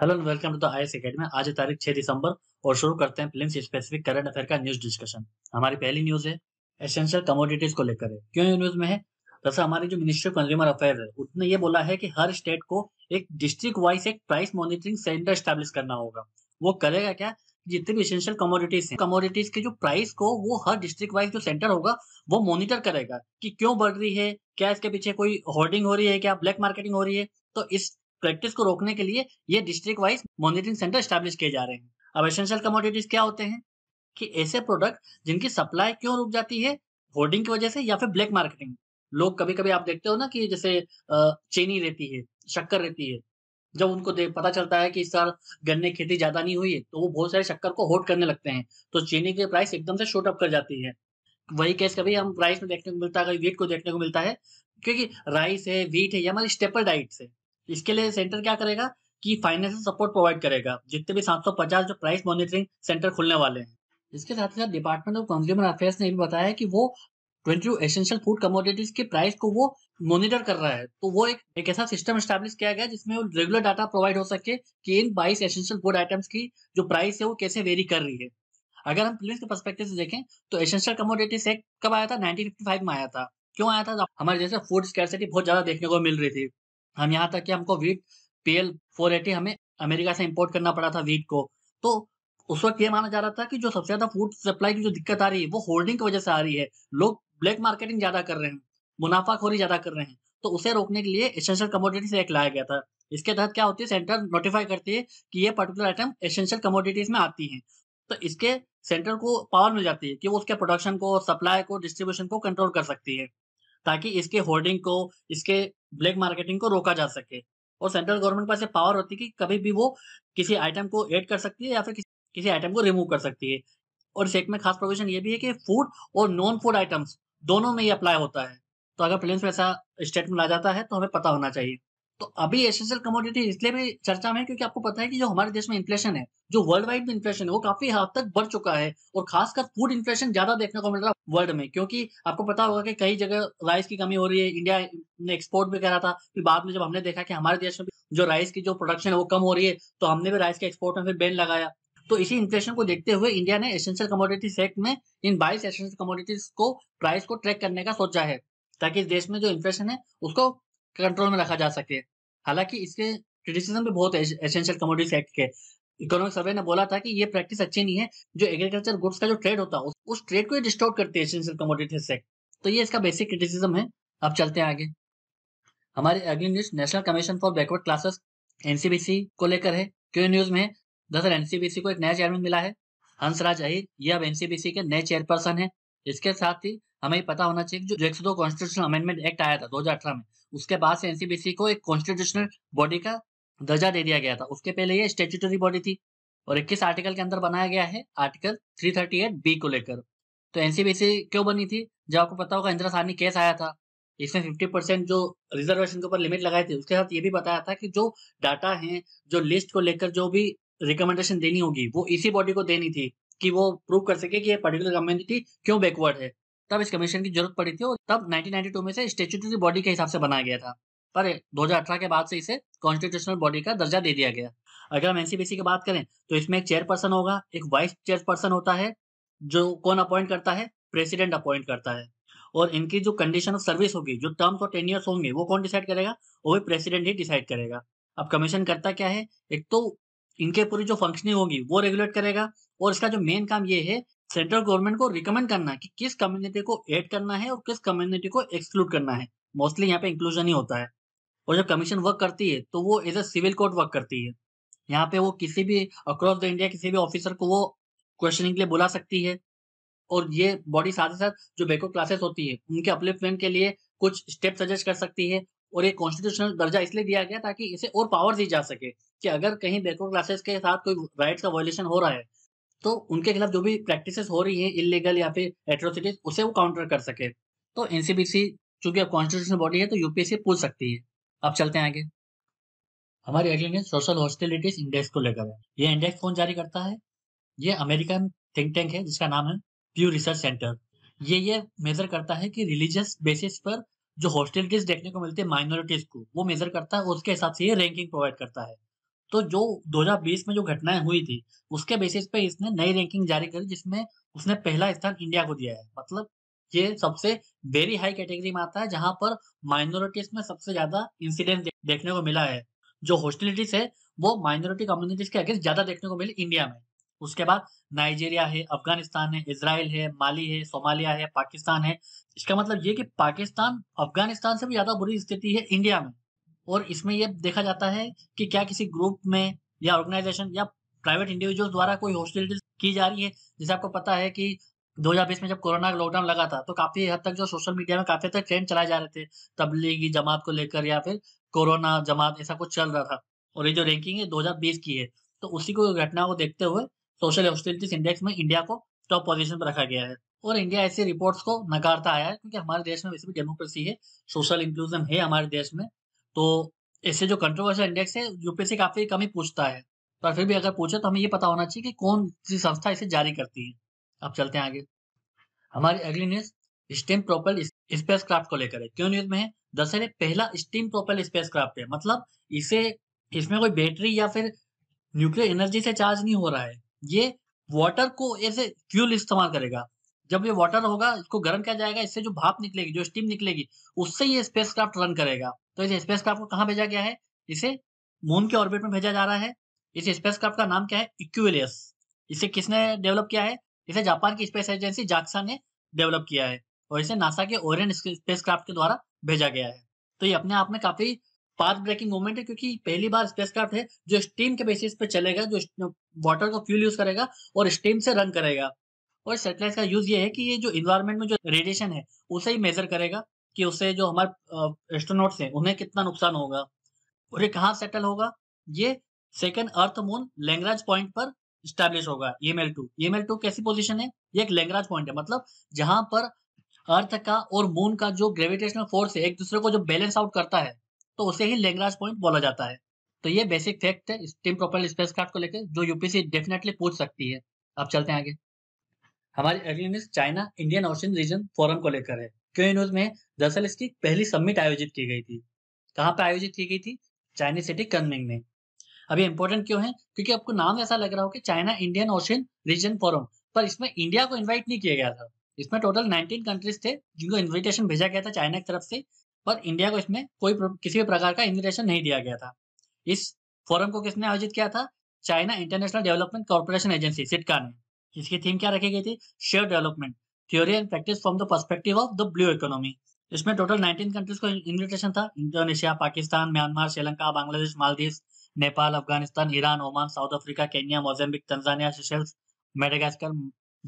hello and welcome to the I S academy आज तारीख छह दिसंबर और शुरू करते हैं फिल्म स्पेसिफिक करंट अफेयर का न्यूज डिस्कशन हमारी पहली न्यूज है एसेंशियल कमोडिटीज को लेकर है क्यों न्यूज में है जैसे हमारी जो मिनिस्ट्री ऑफ कंज्यूमर अफेयर है उसने ये बोला है कि हर स्टेट को एक डिस्ट्रिक्ट वाइज एक प्राइस मॉनिटरिंग सेंटर स्टेब्लिश करना होगा वो करेगा क्या जितने भी एसेंशियल कमोडिटीज हैं कमोडिटीज के जो प्राइस को वो हर डिस्ट्रिक्ट वाइज जो सेंटर होगा वो मॉनिटर करेगा कि क्यों बढ़ रही है क्या इसके पीछे कोई होर्डिंग हो रही है क्या ब्लैक मार्केटिंग हो रही है तो इस प्रैक्टिस को रोकने के लिए ये district wise monitoring centre establish किए जा रहे हैं अब एसेंशियल कमोडिटीज क्या होते हैं कि ऐसे प्रोडक्ट जिनकी सप्लाई क्यों रुक जाती है होर्डिंग की वजह से या फिर ब्लैक मार्केटिंग लोग कभी कभी आप देखते हो ना कि जैसे चीनी रहती है शक्कर रहती है जब उनको पता चलता है कि इस साल गन्ने खेती ज्यादा नहीं हुई है तो वो बहुत सारे शक्कर को होट करने लगते हैं तो चीनी की प्राइस एकदम से शूट अप कर जाती है वही केस कभी हम प्राइस में देखने को मिलता है वीट को देखने को मिलता है क्योंकि राइस है वीट है या हमारी स्टेपल डाइट है इसके लिए सेंटर क्या करेगा कि फाइनेंशियल सपोर्ट प्रोवाइड करेगा जितने भी 750 जो प्राइस मॉनिटरिंग सेंटर खुलने वाले हैं इसके साथ ही साथ डिपार्टमेंट ऑफ कंज्यूमर अफेयर्स ने भी बताया कि वो ट्वेंटी एसेंशियल फूड कमोडिटीज के प्राइस को वो मॉनिटर कर रहा है तो वो एक एक ऐसा सिस्टम स्टैब्लिश किया गया जिसमें रेगुलर डाटा प्रोवाइड हो सके कि इन बाईस एसेंशियल फूड आइटम्स की जो प्राइस है वो कैसे वेरी कर रही है अगर हम पुलिस के परस्पेक्टिव से देखें तो एसेंशियल कमोडिटीज एक्ट कब आया था 1955 में आया था क्यों आया था हमारे जैसे फूड स्कैरसिटी बहुत ज्यादा देखने को मिल रही थी हम यहाँ तक कि हमको वीट पीएल फोर एटी हमें अमेरिका से इम्पोर्ट करना पड़ा था वीट को तो उस वक्त ये माना जा रहा था कि जो सबसे ज्यादा फूड सप्लाई की जो दिक्कत आ रही है वो होल्डिंग की वजह से आ रही है लोग ब्लैक मार्केटिंग ज्यादा कर रहे हैं मुनाफाखोरी ज्यादा कर रहे हैं तो उसे रोकने के लिए एसेंशियल कमोडिटीज एक्ट लाया गया था इसके तहत क्या होती है सेंटर नोटिफाई करती है कि ये पर्टिकुलर आइटम एसेंशियल कमोडिटीज में आती है तो इसके सेंटर को पावर मिल जाती है कि वो उसके प्रोडक्शन को सप्लाई को डिस्ट्रीब्यूशन को कंट्रोल कर सकती है ताकि इसके होर्डिंग को इसके ब्लैक मार्केटिंग को रोका जा सके और सेंट्रल गवर्नमेंट के पास ये पावर होती है कि कभी भी वो किसी आइटम को ऐड कर सकती है या फिर किसी, आइटम को रिमूव कर सकती है और इस एक्ट में खास प्रोविजन ये भी है कि फूड और नॉन फूड आइटम्स दोनों में ही अप्लाई होता है तो अगर प्लेन्स में ऐसा स्टेटमेंट आ जाता है तो हमें पता होना चाहिए तो अभी एसेंशियल कमोडिटी इसलिए भी चर्चा में क्योंकि आपको पता है कि जो हमारे देश में इन्फ्लेशन है जो वर्ल्ड वाइड में इन्फ्लेशन है वो काफी हद तक बढ़ चुका है और खासकर फूड इन्फ्लेशन ज्यादा देखने को मिल रहा है वर्ल्ड में क्योंकि आपको पता होगा कि कई जगह राइस की कमी हो रही है इंडिया ने एक्सपोर्ट भी करा था फिर बाद में जब हमने देखा कि हमारे देश में जो राइस की जो प्रोडक्शन है वो कम हो रही है तो हमने भी राइस के एक्सपोर्ट में फिर बैन लगाया तो इसी इन्फ्लेशन को देखते हुए इंडिया ने एसेंशियल कमोडिटीज एक्ट में इन बाईस एसेंशियल कमोडिटीज को प्राइस को ट्रैक करने का सोचा है ताकि इस देश में जो इन्फ्लेशन है उसको कंट्रोल में रखा जा सके हालांकि इसके क्रिटिसिज्म भी बहुत एसेंशियल कमोडिटीज एक्ट के इकोनॉमिक सर्वे ने बोला था कि ये प्रैक्टिस अच्छी नहीं है जो एग्रीकल्चर गुड्स का जो ट्रेड होता है उस ट्रेड को डिस्टोर्ट करती है एसेंशियल कमोडिटीज एक्ट तो ये इसका बेसिक क्रिटिसिज्म है अब चलते हैं आगे हमारी अगली news national commission for backward classes NCBC को लेकर है क्यों न्यूज में दरअसल एनसीबीसी को एक नया चेयरमैन मिला है हंसराज अहिर ये अब एनसीबीसी के नए चेयरपर्सन है इसके साथ ही हमें पता होना चाहिए जो एक सौ दो कॉन्स्टिट्यूशन अमेंडमेंट एक्ट आया था दो में उसके बाद से एनसीबीसी को एक कॉन्स्टिट्यूशनल बॉडी का दर्जा दे दिया गया था उसके पहले ये स्टेचुटरी बॉडी थी और 21 आर्टिकल के अंदर बनाया गया है आर्टिकल 338 बी को लेकर तो एनसीबीसी क्यों बनी थी जब आपको पता होगा इंदिरा सहनी केस आया था इसमें 50 परसेंट जो रिजर्वेशन के ऊपर लिमिट लगाई थी उसके साथ ये भी बताया था कि जो डाटा है जो लिस्ट को लेकर जो भी रिकमेंडेशन देनी होगी वो इसी बॉडी को देनी थी कि वो प्रूव कर सके कि ये पर्टिकुलर कम्युनिटी क्यों बैकवर्ड है तब इस कमीशन की जरूरत पड़ी थी और तब 1992 में से स्टेचुटरी बॉडी के हिसाब से बनाया गया था पर 2018 के बाद से इसे कॉन्स्टिट्यूशनल बॉडी का दर्जा दे दिया गया अगर हम एनसीबीसी की बात करें तो इसमें एक चेयरपर्सन होगा एक वाइस चेयरपर्सन होता है जो कौन अपॉइंट करता है प्रेसिडेंट अपॉइंट करता है और इनकी जो कंडीशन ऑफ सर्विस होगी जो टर्म्स और टेन ईयर्स होंगे वो कौन डिसाइड करेगा वो भी प्रेसिडेंट ही डिसाइड करेगा अब कमीशन करता क्या है एक तो इनके पूरी जो फंक्शनिंग होगी वो रेगुलेट करेगा और इसका जो मेन काम ये है सेंट्रल गवर्नमेंट को रिकमेंड करना है कि किस कम्युनिटी को ऐड करना है और किस कम्युनिटी को एक्सक्लूड करना है मोस्टली यहाँ पे इंक्लूजन ही होता है और जब कमीशन वर्क करती है तो वो as a civil court work करती है यहाँ पे वो किसी भी अक्रॉस द इंडिया किसी भी ऑफिसर को वो क्वेश्चनिंग के लिए बुला सकती है और ये बॉडी साथ ही साथ जो बैकअप क्लासेस होती है उनके अपलिफ्टमेंट के लिए कुछ स्टेप सजेस्ट कर सकती है और ये कॉन्स्टिट्यूशनल दर्जा इसलिए दिया गया ताकि इसे और पावर दी जा सके कि अगर कहीं बैकवर्ड क्लासेस के साथ कोई राइट्स का वायोलेशन हो रहा है तो उनके खिलाफ जो भी प्रैक्टिस हो रही है इलीगल या फिर एट्रोसिटीज उसे वो काउंटर कर सके तो एनसीबीसी चूंकि अब कॉन्स्टिट्यूशनल बॉडी है तो यूपीएससी पूछ सकती है अब चलते हैं आगे हमारी अगली न्यूज सोशल हॉस्टिलिटीज इंडेक्स को लेकर है ये इंडेक्स कौन जारी करता है ये अमेरिकन थिंक टैंक है जिसका नाम है प्यू रिसर्च सेंटर ये ये मेजर करता है कि रिलीजियस बेसिस पर जो हॉस्टिलिटीज देखने को मिलती है माइनॉरिटीज को वो मेजर करता है उसके हिसाब से ये रैंकिंग प्रोवाइड करता है तो जो 2020 में जो घटनाएं हुई थी उसके बेसिस पे इसने नई रैंकिंग जारी करी जिसमें उसने पहला स्थान इंडिया को दिया है मतलब ये सबसे वेरी हाई कैटेगरी में आता है जहां पर माइनॉरिटीज में सबसे ज्यादा इंसिडेंट देखने को मिला है जो हॉस्टिलिटीज है वो माइनॉरिटी कम्युनिटीज के अगेंस्ट ज्यादा देखने को मिली इंडिया में उसके बाद नाइजीरिया है अफगानिस्तान है इसराइल है माली है सोमालिया है पाकिस्तान है इसका मतलब ये कि पाकिस्तान अफगानिस्तान से भी ज्यादा बुरी स्थिति है इंडिया में और इसमें यह देखा जाता है कि क्या किसी ग्रुप में या ऑर्गेनाइजेशन या प्राइवेट इंडिविजुअल द्वारा कोई हॉस्टिलिटी की जा रही है जैसे आपको पता है कि 2020 में जब कोरोना का लॉकडाउन लगा था तो काफी हद तक जो सोशल मीडिया में काफी हद तक ट्रेंड चलाए जा रहे थे तबलीगी जमात को लेकर या फिर कोरोना जमात ऐसा कुछ चल रहा था और ये जो रैंकिंग है दो की है तो उसी को घटना को देखते हुए सोशल हॉस्टिलिटीज इंडेक्स में इंडिया को टॉप पोजिशन पर रखा गया है और इंडिया ऐसे रिपोर्ट्स को नकारता आया है क्योंकि हमारे देश में वैसे भी डेमोक्रेसी है सोशल इंक्लूजन है हमारे देश में तो इससे जो कंट्रोवर्शियल इंडेक्स है यूपीएससी काफी कम ही पूछता है पर फिर भी अगर पूछे तो हमें ये पता होना चाहिए कि कौन सी संस्था इसे जारी करती है अब चलते हैं आगे हमारी अगली news steam propel spacecraft को लेकर है क्यों न्यूज में है दरअसल पहला स्टीम प्रोपेल स्पेस क्राफ्ट है मतलब इसे इसमें कोई बैटरी या फिर न्यूक्लियर एनर्जी से चार्ज नहीं हो रहा है ये वाटर को ऐसे फ्यूल इस्तेमाल करेगा जब ये वाटर होगा इसको गर्म किया जाएगा इससे जो भाप निकलेगी जो स्टीम निकलेगी उससे ये स्पेस क्राफ्ट रन करेगा तो इस स्पेस क्राफ्ट को कहाँ भेजा गया है इसे मून के ऑर्बिट में भेजा जा रहा है इस स्पेस क्राफ्ट का नाम क्या है इक्विलियस इसे किसने डेवलप किया है इसे जापान की स्पेस एजेंसी जाक्सा ने डेवलप किया है और इसे नासा के ओरियन स्पेस क्राफ्ट के द्वारा भेजा गया है तो ये अपने आप में काफी पाथ ब्रेकिंग मूवमेंट है क्योंकि पहली बार स्पेस क्राफ्ट है जो स्टीम के बेसिस पे चलेगा जो वाटर का फ्यूल यूज करेगा और स्टीम से रन करेगा और सैटेलाइट का यूज ये है कि ये जो इन्वायरमेंट में जो रेडिएशन है उसे ही मेजर करेगा कि उससे जो हमारे एस्ट्रोनॉट्स हैं उन्हें कितना नुकसान होगा और ये कहाँ सेटल होगा ये second earth moon Lagrange point पर स्टैब्लिश होगा ईएमएल टू ईएमएल टू कैसी पोजिशन है ये एक लैंग्राज पॉइंट है मतलब जहां पर अर्थ का और मून का जो ग्रेविटेशनल फोर्स है एक दूसरे को जो बैलेंस आउट करता है तो उसे ही लैंग्राज पॉइंट बोला जाता है तो ये बेसिक फैक्ट है टीम प्रोपेल स्पेस क्राफ्ट को लेकर जो यूपीसी डेफिनेटली पूछ सकती है अब चलते हैं आगे हमारी अगली news China Indian Ocean region forum को लेकर है क्यों न्यूज में दरअसल इसकी पहली सबमिट आयोजित की गई थी कहाँ पर आयोजित की गई थी चाइनीज सिटी कनमिंग में अभी इंपॉर्टेंट क्यों है क्योंकि आपको नाम ऐसा लग रहा हो कि China Indian Ocean region forum पर इसमें इंडिया को इन्वाइट नहीं किया गया था इसमें टोटल 19 कंट्रीज थे जिनको इन्विटेशन भेजा गया था चाइना की तरफ से पर इंडिया को इसमें कोई किसी भी प्रकार का इन्विटेशन नहीं दिया गया था इस फोरम को किसने आयोजित किया था China international development corporation agency CIDCA ने इसकी थीम क्या रखी गई थी share development theory and practice from the perspective of the blue economy इसमें टोटल 19 कंट्रीज को इन्विटेशन था Indonesia Pakistan Myanmar Sri Lanka Bangladesh Maldives Nepal Afghanistan Iran Oman South Africa Kenya Mozambique Tanzania Seychelles Madagascar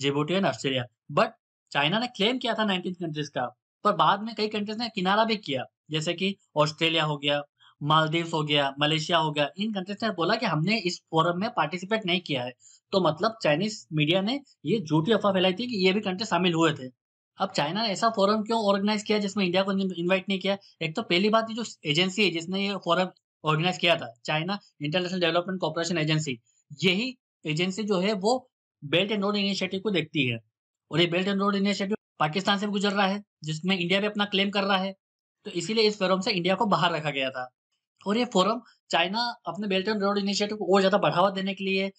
Djibouti and Australia but China ने claim किया था nineteen countries का पर बाद में कई कंट्रीज ने किनारा भी किया जैसे कि ऑस्ट्रेलिया हो गया मालदीव हो गया मलेशिया हो गया इन कंट्रीज ने बोला कि हमने इस फोरम में पार्टिसिपेट नहीं किया है तो मतलब चाइनीज मीडिया ने ये झूठी अफवाह फैलाई थी कि ये भी कंट्री शामिल हुए थे अब चाइना ने ऐसा फोरम क्यों ऑर्गेनाइज किया जिसमें इंडिया को इन्वाइट नहीं किया एक तो पहली बात जो एजेंसी है जिसने ये फोरम ऑर्गेनाइज किया था China international development cooperation agency यही एजेंसी जो है वो बेल्ट एंड रोड इनिशिएटिव को देखती है और ये belt and road initiative Pakistan से गुजर रहा है जिसमें इंडिया भी अपना क्लेम कर रहा है तो इसीलिए इस फोरम से इंडिया को बाहर रखा गया था और ये फोरम चाइना अपने बेल्ट एंड रोड इनिशिएटिव को और ज्यादा बढ़ावा देने के लिए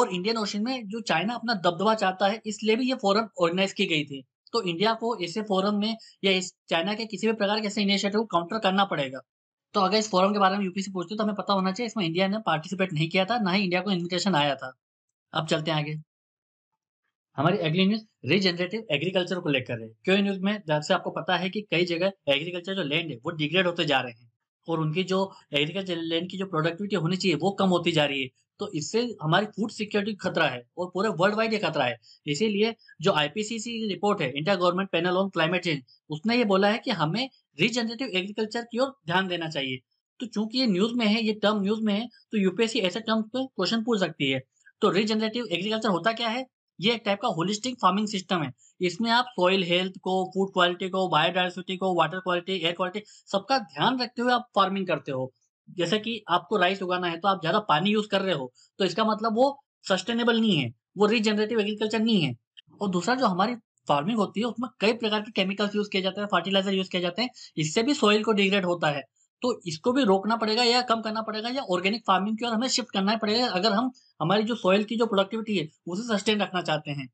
और इंडियन ओशन में जो चाइना अपना दबदबा चाहता है इसलिए भी ये फोरम ऑर्गेनाइज की गई थी तो इंडिया को ऐसे फोरम में या इस चाइना के किसी भी प्रकार के ऐसे इनिशिएटिव को काउंटर करना पड़ेगा तो अगर इस फोरम के बारे में यूपी से पूछते तो हमें पता होना चाहिए इसमें इंडिया ने पार्टिसिपेट नहीं किया था ना ही इंडिया को इन्विटेशन आया था अब चलते हैं आगे हमारी अगली न्यूज रिजेनरेटिव एग्रीकल्चर को लेकर है क्यों न्यूज में जब से आपको पता है कि कई जगह एग्रीकल्चर जो लैंड है वो डिग्रेड होते जा रहे हैं और उनकी जो एग्रीकल्चर लैंड की जो प्रोडक्टिविटी होनी चाहिए वो कम होती जा रही है तो इससे हमारी फूड सिक्योरिटी खतरा है और पूरे वर्ल्ड वाइड ये खतरा है इसीलिए जो आईपीसीसी की रिपोर्ट है India government panel on climate change उसने ये बोला है कि हमें रीजनरेटिव एग्रीकल्चर की ओर ध्यान देना चाहिए तो चूंकि ये न्यूज में है ये टर्म न्यूज में है तो यूपीएससी ऐसे टर्म पे क्वेश्चन पूछ सकती है तो रीजनरेटिव एग्रीकल्चर होता क्या है ये एक टाइप का होलिस्टिक फार्मिंग सिस्टम है इसमें आप सॉइल हेल्थ को फूड क्वालिटी को बायोडाइवर्सिटी को वाटर क्वालिटी एयर क्वालिटी सबका ध्यान रखते हुए आप फार्मिंग करते हो जैसे कि आपको राइस उगाना है तो आप ज्यादा पानी यूज कर रहे हो तो इसका मतलब वो सस्टेनेबल नहीं है वो रीजनरेटिव एग्रीकल्चर नहीं है और दूसरा जो हमारी फार्मिंग होती है उसमें कई प्रकार के केमिकल्स यूज किए जाते हैं फर्टिलाइजर यूज किए जाते हैं इससे भी सॉइल को डिग्रेड होता है तो इसको भी रोकना पड़ेगा या कम करना पड़ेगा या ऑर्गेनिक फार्मिंग की ओर हमें शिफ्ट करना पड़ेगा अगर हम हमारी जो सॉइल की जो प्रोडक्टिविटी है उसे सस्टेन रखना चाहते हैं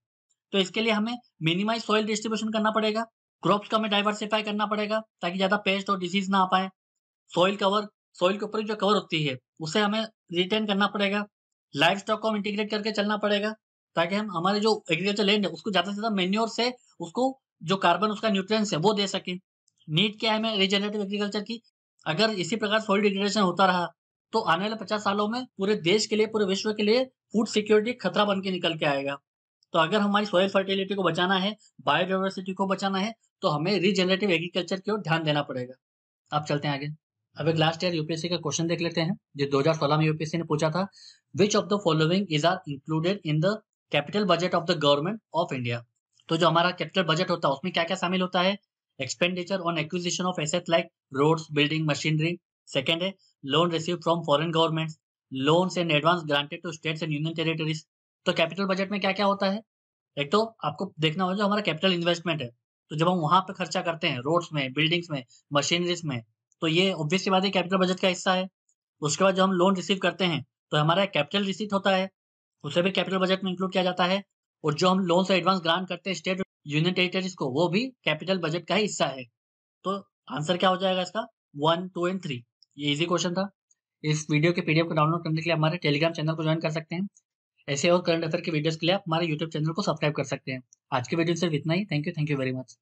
तो इसके लिए हमें मिनिमाइज सॉइल डिस्ट्रीब्यूशन करना पड़ेगा क्रॉप्स का हमें डाइवर्सिफाई करना पड़ेगा ताकि ज्यादा पेस्ट और डिसीज ना आ पाए सॉइल कवर सॉइल के ऊपर जो कवर होती है उसे हमें रिटेन करना पड़ेगा लाइफ स्टॉक को हम इंटीग्रेट करके चलना पड़ेगा ताकि हम हमारे जो एग्रीकल्चर लैंड है उसको ज्यादा से ज्यादा मेन्योर से उसको जो कार्बन उसका न्यूट्रिएंट्स है वो दे सके नीड क्या है हमें रिजेनरेटिव एग्रीकल्चर की अगर इसी प्रकार सॉइल डिग्रेडेशन होता रहा तो आने वाले पचास सालों में पूरे देश के लिए पूरे विश्व के लिए फूड सिक्योरिटी खतरा बन के निकल के आएगा तो अगर हमारी सॉइल फर्टिलिटी को बचाना है बायोडाइवर्सिटी को बचाना है तो हमें रिजेनरेटिव एग्रीकल्चर की ओर ध्यान देना पड़ेगा आप चलते हैं आगे अब एक लास्ट ईयर यूपीएससी का क्वेश्चन देख लेते हैं जो 2016 में यूपीएससी ने पूछा था which of the following is are included in the capital budget of the government of India तो जो हमारा कैपिटल बजट होता है उसमें क्या क्या शामिल होता है expenditure on acquisition of asset like roads building machinery second है loan receive from foreign government loans and advance granted to states and union territories तो कैपिटल बजट में क्या क्या होता है एक तो आपको देखना होगा जो हमारा कैपिटल इन्वेस्टमेंट है तो जब हम वहां पर खर्चा करते हैं रोड्स में बिल्डिंग्स में मशीनरीज में तो ये ऑब्वियसली बात है कैपिटल बजट का हिस्सा है उसके बाद जो हम लोन रिसीव करते हैं तो हमारा कैपिटल रिसीव होता है उसे भी कैपिटल बजट में इंक्लूड किया जाता है और जो हम लोन से एडवांस ग्रांट करते हैं स्टेट यूनियन टेरिटरीज को वो भी कैपिटल बजट का ही हिस्सा है तो आंसर क्या हो जाएगा इसका वन टू एंड थ्री ये इजी क्वेश्चन था इस वीडियो के पीडीएफ को डाउनलोड करने के लिए हमारे टेलीग्राम चैनल को ज्वाइन कर सकते हैं ऐसे और करंट अफेयर के वीडियोस के लिए आप हमारे यूट्यूब चैनल को सब्सक्राइब कर सकते हैं आज के वीडियो सिर्फ इतना ही thank you thank you very much